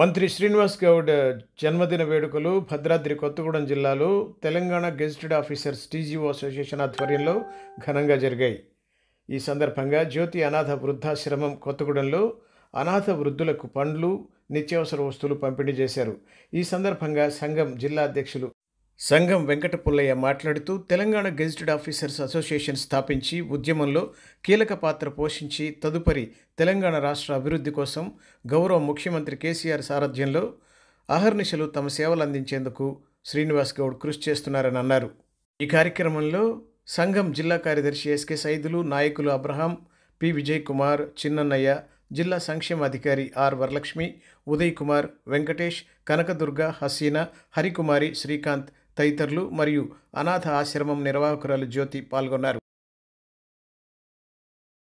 మంత్రి శ్రీనివాస్ గౌడ్ జన్మదిన వేడుకలు భద్రాద్రి కొత్తగూడెం జిల్లాలో Telangana gazetted officers TGO association ఆధ్వర్యంలో ఘనంగా జరిగాయి ఈ సందర్భంగా జ్యోతి అనాథ వృద్ధాశ్రమం కొత్తగూడెంలో అనాథ వృద్ధులకు పండ్లు నిత్యావసర వస్తువులు పంపిణీ చేశారు ఈ సందర్భంగా సంఘం జిల్లా అధ్యక్షులు సంఘం వెంకట పుల్లయ్య మాట్లాడుతూ తెలంగాణ గెజిటెడ్ ఆఫీసర్స్ అసోసియేషన్ స్థాపించి ఉద్యమంలో కీలక పాత్ర పోషించి తదుపరి తెలంగాణ రాష్ట్ర అభివృద్ధి కోసం గౌరవ ముఖ్యమంత్రి కేసీఆర్ సారథ్యంలో అహర్నిశలు తమ సేవలు అందించేందుకు శ్రీనివాస్ గౌడ్ కృషి చేస్తున్నారని అన్నారు ఈ కార్యక్రమంలో సంఘం జిల్లా కార్యదర్శి ఎస్కే సైదులు నాయకులు అబ్రహాం పి విజయ్ కుమార్ చిన్నన్నయ్య జిల్లా సంక్షేమ అధికారి ఆర్ వరలక్ష్మి ఉదయ్ కుమార్ వెంకటేష్ కనకదుర్గ హసీనా హరికుమారి శ్రీకాంత్ తదితరులు మరియు అనాథ ఆశ్రమం నిర్వాహకురాలు జ్యోతి పాల్గొన్నారు